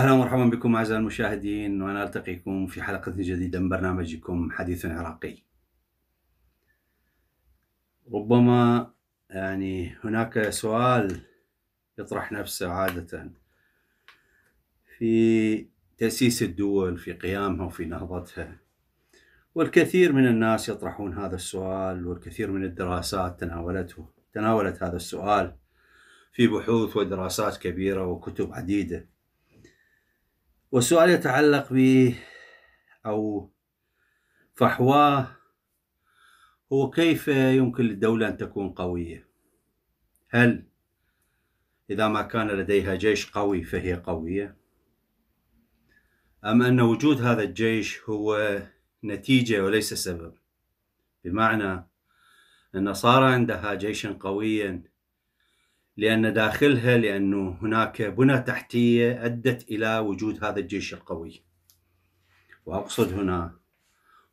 اهلا ومرحبا بكم اعزائي المشاهدين وانا التقيكم في حلقه جديده من برنامجكم حديث عراقي. ربما يعني هناك سؤال يطرح نفسه عاده في تاسيس الدول في قيامها وفي نهضتها والكثير من الناس يطرحون هذا السؤال والكثير من الدراسات تناولته تناولت هذا السؤال في بحوث ودراسات كبيره وكتب عديده وسؤال يتعلق ب أو فحواه هو كيف يمكن للدولة أن تكون قوية هل إذا ما كان لديها جيش قوي فهي قوية أم أن وجود هذا الجيش هو نتيجة وليس سبب بمعنى أن صار عندها جيشا قويا لأن داخلها لأنه هناك بنى تحتية أدت إلى وجود هذا الجيش القوي وأقصد هنا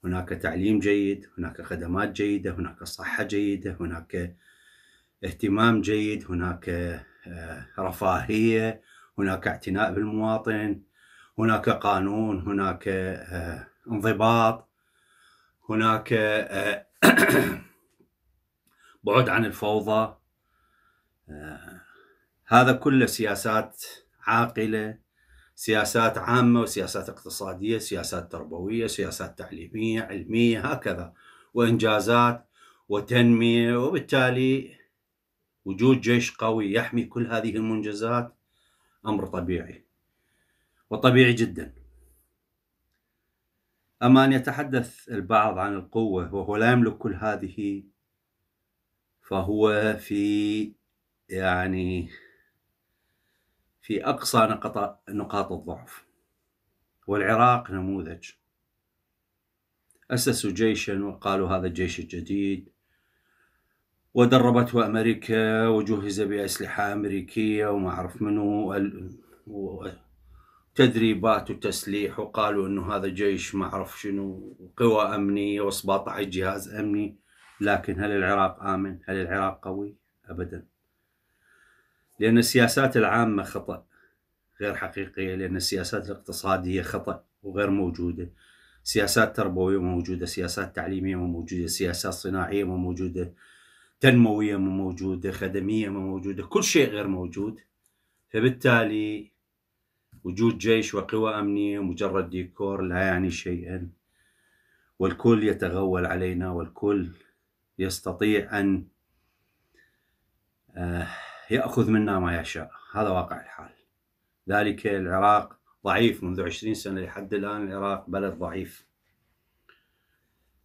هناك تعليم جيد هناك خدمات جيدة هناك صحة جيدة هناك اهتمام جيد هناك آه، رفاهية هناك اعتناء بالمواطن هناك قانون هناك آه، انضباط هناك آه، بعد عن الفوضى آه. هذا كله سياسات عاقله سياسات عامه وسياسات اقتصاديه سياسات تربويه سياسات تعليميه علميه هكذا وانجازات وتنميه وبالتالي وجود جيش قوي يحمي كل هذه المنجزات امر طبيعي وطبيعي جدا اما ان يتحدث البعض عن القوه وهو لا يملك كل هذه فهو في يعني في أقصى نقطة نقاط الضعف والعراق نموذج أسسوا جيشا وقالوا هذا الجيش الجديد ودربته أمريكا وجهز بأسلحة أمريكية وما أعرف منو تدريبات وتسليح وقالوا أنه هذا جيش ما أعرف شنو قوى أمنية و17 جهاز أمني لكن هل العراق آمن؟ هل العراق قوي؟ أبداً لأن السياسات العامة خطأ غير حقيقية لأن السياسات الاقتصادية خطأ وغير موجودة سياسات تربوية مو موجودة سياسات تعليمية مو موجودة سياسات صناعية مو موجودة تنموية مو موجودة خدمية مو موجودة كل شيء غير موجود فبالتالي وجود جيش وقوى أمنية مجرد ديكور لا يعني شيئا والكل يتغول علينا والكل يستطيع أن آه يأخذ منا ما يشاء هذا واقع الحال ذلك العراق ضعيف منذ عشرين سنة لحد الآن العراق بلد ضعيف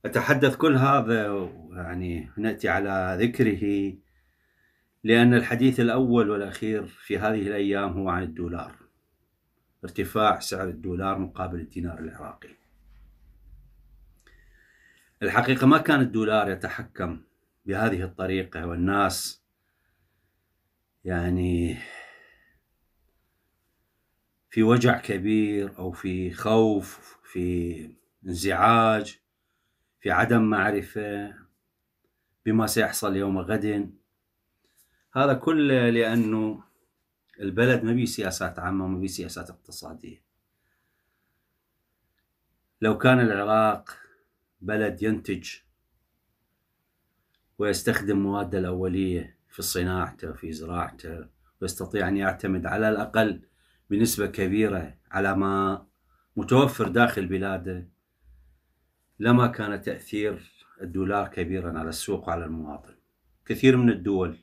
أتحدث كل هذا يعني نأتي على ذكره لأن الحديث الأول والأخير في هذه الأيام هو عن الدولار ارتفاع سعر الدولار مقابل الدينار العراقي الحقيقة ما كان الدولار يتحكم بهذه الطريقة والناس يعني في وجع كبير او في خوف في انزعاج في عدم معرفه بما سيحصل يوم غد هذا كله لانه البلد ما بي سياسات عامه وما بي سياسات اقتصاديه لو كان العراق بلد ينتج ويستخدم مواده الاوليه في صناعته في زراعته ويستطيع أن يعتمد على الأقل بنسبة كبيرة على ما متوفر داخل بلاده لما كان تأثير الدولار كبيرا على السوق وعلى المواطن كثير من الدول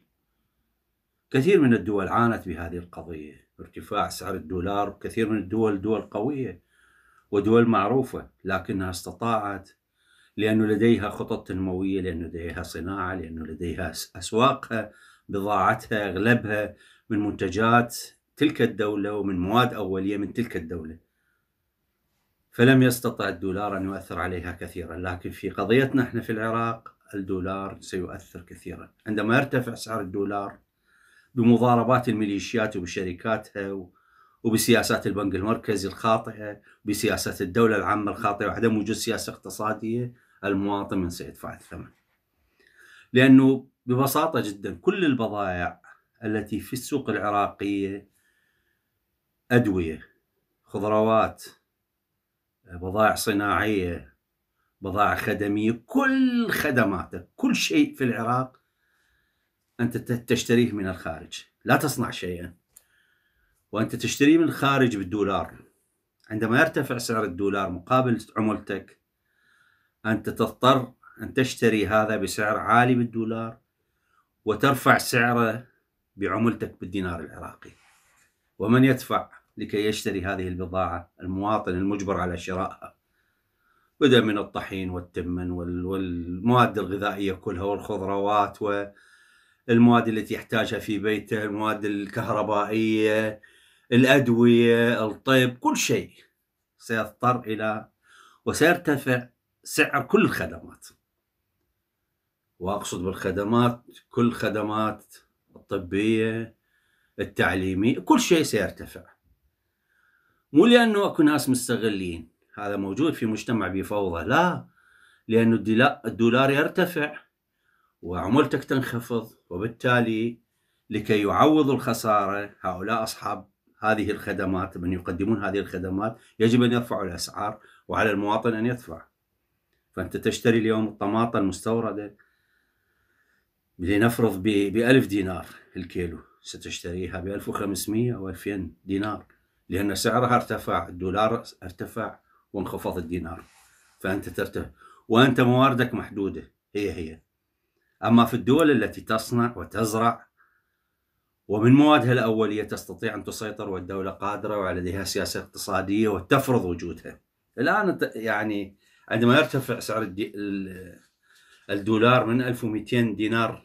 كثير من الدول عانت بهذه القضية ارتفاع سعر الدولار كثير من الدول دول قوية ودول معروفة لكنها استطاعت لأنه لديها خطط تنموية لأنه لديها صناعة لأنه لديها أسواقها بضاعتها أغلبها من منتجات تلك الدولة ومن مواد أولية من تلك الدولة فلم يستطع الدولار أن يؤثر عليها كثيرا لكن في قضيتنا احنا في العراق الدولار سيؤثر كثيرا عندما يرتفع سعر الدولار بمضاربات الميليشيات وبشركاتها وبسياسات البنك المركزي الخاطئة بسياسات الدولة العامة الخاطئة وعدم وجود سياسة اقتصادية المواطن من سيدفع الثمن لأنه ببساطة جدا كل البضائع التي في السوق العراقية أدوية خضروات بضائع صناعية بضائع خدمية كل خدماتك كل شيء في العراق أنت تشتريه من الخارج لا تصنع شيئا وأنت تشتريه من الخارج بالدولار عندما يرتفع سعر الدولار مقابل عملتك أنت تضطر أن تشتري هذا بسعر عالي بالدولار وترفع سعره بعملتك بالدينار العراقي ومن يدفع لكي يشتري هذه البضاعة المواطن المجبر على شرائها بدأ من الطحين والتمن والمواد الغذائية كلها والخضروات والمواد التي يحتاجها في بيته المواد الكهربائية الأدوية الطب كل شيء سيضطر إلى وسيرتفع سعر كل الخدمات واقصد بالخدمات كل الخدمات الطبيه التعليميه كل شيء سيرتفع مو لانه اكو ناس مستغلين هذا موجود في مجتمع بفوضى لا لانه الدولار يرتفع وعملتك تنخفض وبالتالي لكي يعوضوا الخساره هؤلاء اصحاب هذه الخدمات من يقدمون هذه الخدمات يجب ان يرفعوا الاسعار وعلى المواطن ان يدفع فأنت تشتري اليوم الطماطة المستوردة لنفرض ب 1000 دينار الكيلو ستشتريها ب 1500 أو 2000 دينار لأن سعرها ارتفع الدولار ارتفع وانخفض الدينار فأنت ترتفع وأنت مواردك محدودة هي هي أما في الدول التي تصنع وتزرع ومن موادها الأولية تستطيع أن تسيطر والدولة قادرة ولديها سياسة اقتصادية وتفرض وجودها الآن يعني عندما يرتفع سعر الدولار من 1200 دينار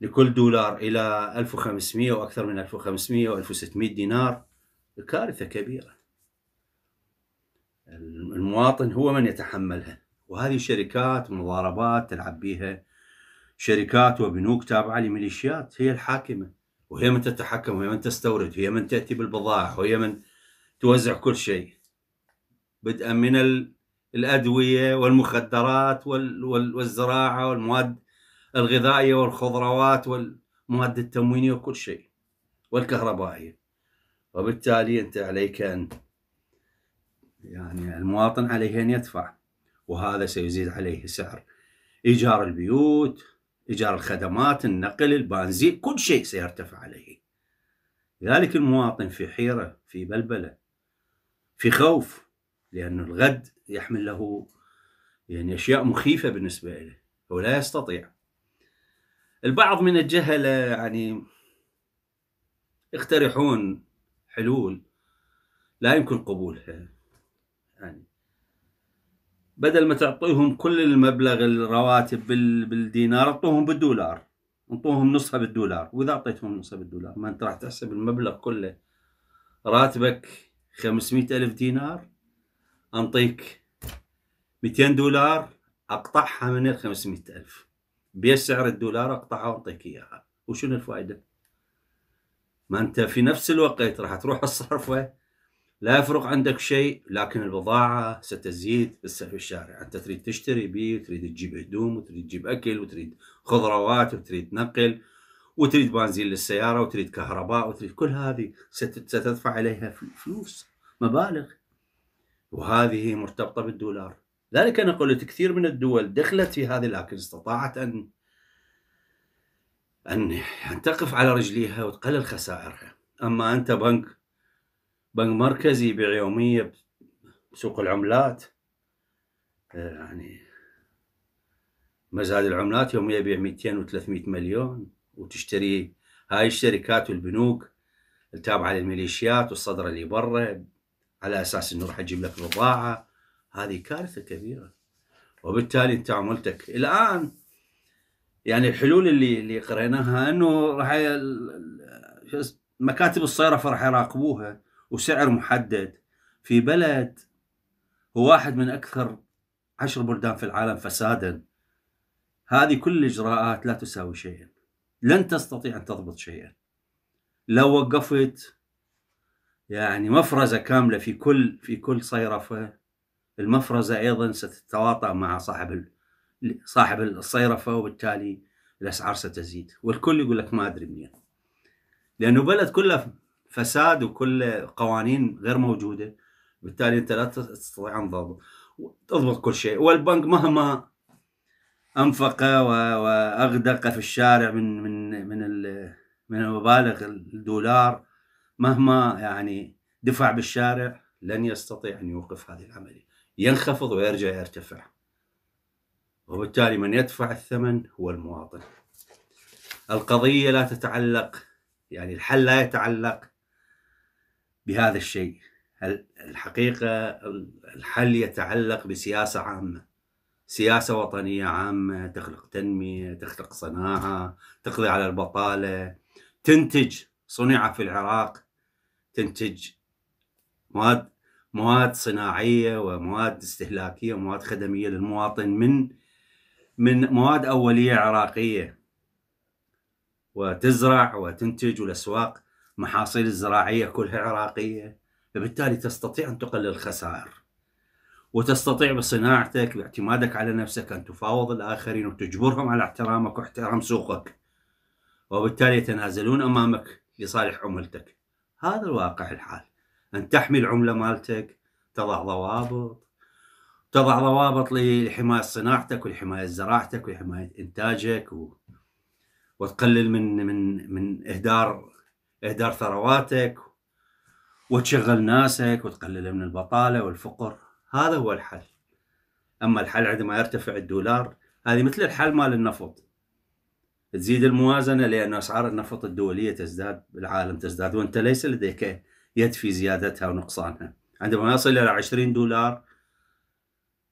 لكل دولار إلى 1500 وأكثر من 1500 و 1600 دينار كارثة كبيرة المواطن هو من يتحملها وهذه شركات مضاربات تلعب بها شركات وبنوك تابعة لميليشيات هي الحاكمة وهي من تتحكم وهي من تستورد وهي من تأتي بالبضائع وهي من توزع كل شيء بدءا من الأدوية والمخدرات والزراعة والمواد الغذائية والخضروات والمواد التموينية وكل شيء والكهربائية وبالتالي أنت عليك أن يعني المواطن عليه أن يدفع وهذا سيزيد عليه سعر إيجار البيوت إيجار الخدمات النقل البنزين كل شيء سيرتفع عليه لذلك المواطن في حيرة في بلبلة في خوف لأن الغد يحمل له يعني أشياء مخيفة بالنسبة له هو لا يستطيع البعض من الجهلة يعني يقترحون حلول لا يمكن قبولها يعني بدل ما تعطيهم كل المبلغ الرواتب بالدينار اعطوهم بالدولار اعطوهم نصها بالدولار واذا اعطيتهم نصها بالدولار ما انت راح تحسب المبلغ كله راتبك 500 ألف دينار أنطيك 200 دولار اقطعها من ال 500000 بسعر الدولار اقطعها واعطيك اياها وشنو الفائده؟ ما انت في نفس الوقت راح تروح تصرفه لا يفرق عندك شيء لكن البضاعة ستزيد في الشارع أنت تريد تشتري بي وتريد تجيب هدوم وتريد تجيب أكل وتريد خضروات وتريد نقل وتريد بنزين للسيارة وتريد كهرباء وتريد كل هذه ستدفع عليها فلوس مبالغ وهذه مرتبطة بالدولار ذلك أنا قلت كثير من الدول دخلت في هذه لكن استطاعت أن أن أن تقف على رجليها وتقلل خسائرها أما أنت بنك بنك مركزي يبيع بسوق العملات آه، يعني مزاد العملات يوميا يبيع 200 و300 مليون وتشتري هاي الشركات والبنوك التابعة للميليشيات والصدر اللي برا على أساس أنه راح يجيب لك بضاعة هذه كارثه كبيره وبالتالي انت عملتك الان يعني الحلول اللي اللي قريناها انه راح مكاتب الصيرفه راح يراقبوها وسعر محدد في بلد هو واحد من اكثر عشر بلدان في العالم فسادا هذه كل الاجراءات لا تساوي شيئا لن تستطيع ان تضبط شيئا لو وقفت يعني مفرزه كامله في كل في كل صيرفه المفرزة أيضا ستتواطأ مع صاحب صاحب الصيرفة وبالتالي الأسعار ستزيد والكل يقول لك ما أدري منين لأنه بلد كله فساد وكل قوانين غير موجودة بالتالي أنت لا تستطيع أن تضبط تضبط كل شيء والبنك مهما أنفق وأغدق في الشارع من من من من المبالغ الدولار مهما يعني دفع بالشارع لن يستطيع أن يوقف هذه العملية ينخفض ويرجع يرتفع وبالتالي من يدفع الثمن هو المواطن القضية لا تتعلق يعني الحل لا يتعلق بهذا الشيء الحقيقة الحل يتعلق بسياسة عامة سياسة وطنية عامة تخلق تنمية تخلق صناعة تقضي على البطالة تنتج صنع في العراق تنتج مواد مواد صناعيه ومواد استهلاكيه ومواد خدميه للمواطن من من مواد اوليه عراقيه وتزرع وتنتج والاسواق محاصيل الزراعيه كلها عراقيه فبالتالي تستطيع ان تقلل الخسائر وتستطيع بصناعتك باعتمادك على نفسك ان تفاوض الاخرين وتجبرهم على احترامك واحترام سوقك وبالتالي يتنازلون امامك لصالح عملتك هذا الواقع الحال ان تحمي العمله مالتك تضع ضوابط تضع ضوابط لحمايه صناعتك ولحمايه زراعتك ولحمايه انتاجك و... وتقلل من من من اهدار اهدار ثرواتك وتشغل ناسك وتقلل من البطاله والفقر هذا هو الحل اما الحل عندما يرتفع الدولار هذه مثل الحل مال النفط تزيد الموازنه لان اسعار النفط الدوليه تزداد بالعالم تزداد وانت ليس لديك يدفي زيادتها ونقصانها عندما يصل إلى 20 دولار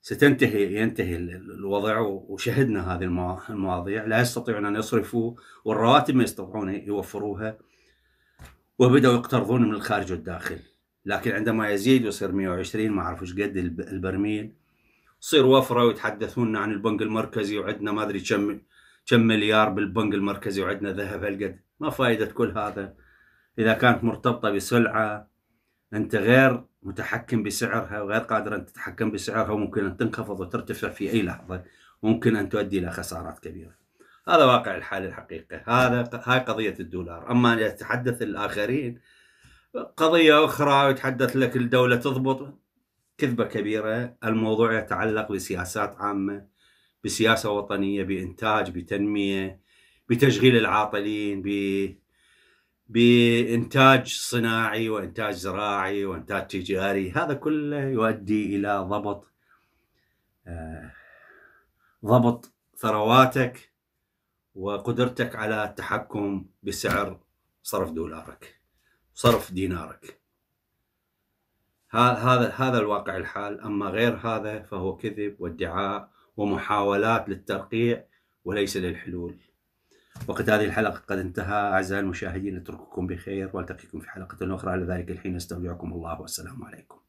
ستنتهي ينتهي الوضع وشهدنا هذه المواضيع لا يستطيعون أن يصرفوا والرواتب ما يستطيعون يوفروها وبدأوا يقترضون من الخارج والداخل لكن عندما يزيد ويصير 120 ما أعرف إيش قد البرميل تصير وفرة ويتحدثون عن البنك المركزي وعندنا ما أدري كم كم مليار بالبنك المركزي وعندنا ذهب هالقد ما فائدة كل هذا إذا كانت مرتبطة بسلعة أنت غير متحكم بسعرها وغير قادر أن تتحكم بسعرها وممكن أن تنخفض وترتفع في أي لحظة ممكن أن تؤدي إلى خسارات كبيرة هذا واقع الحال الحقيقي هذا هاي قضية الدولار أما أن يتحدث الآخرين قضية أخرى ويتحدث لك الدولة تضبط كذبة كبيرة الموضوع يتعلق بسياسات عامة بسياسة وطنية بإنتاج بتنمية بتشغيل العاطلين ب بانتاج صناعي وانتاج زراعي وانتاج تجاري هذا كله يؤدي الى ضبط آه، ضبط ثرواتك وقدرتك على التحكم بسعر صرف دولارك صرف دينارك هذا هذا الواقع الحال اما غير هذا فهو كذب وادعاء ومحاولات للترقيع وليس للحلول وقت هذه الحلقة قد انتهى أعزائي المشاهدين أترككم بخير وألتقيكم في حلقة أخرى على ذلك الحين أستودعكم الله والسلام عليكم.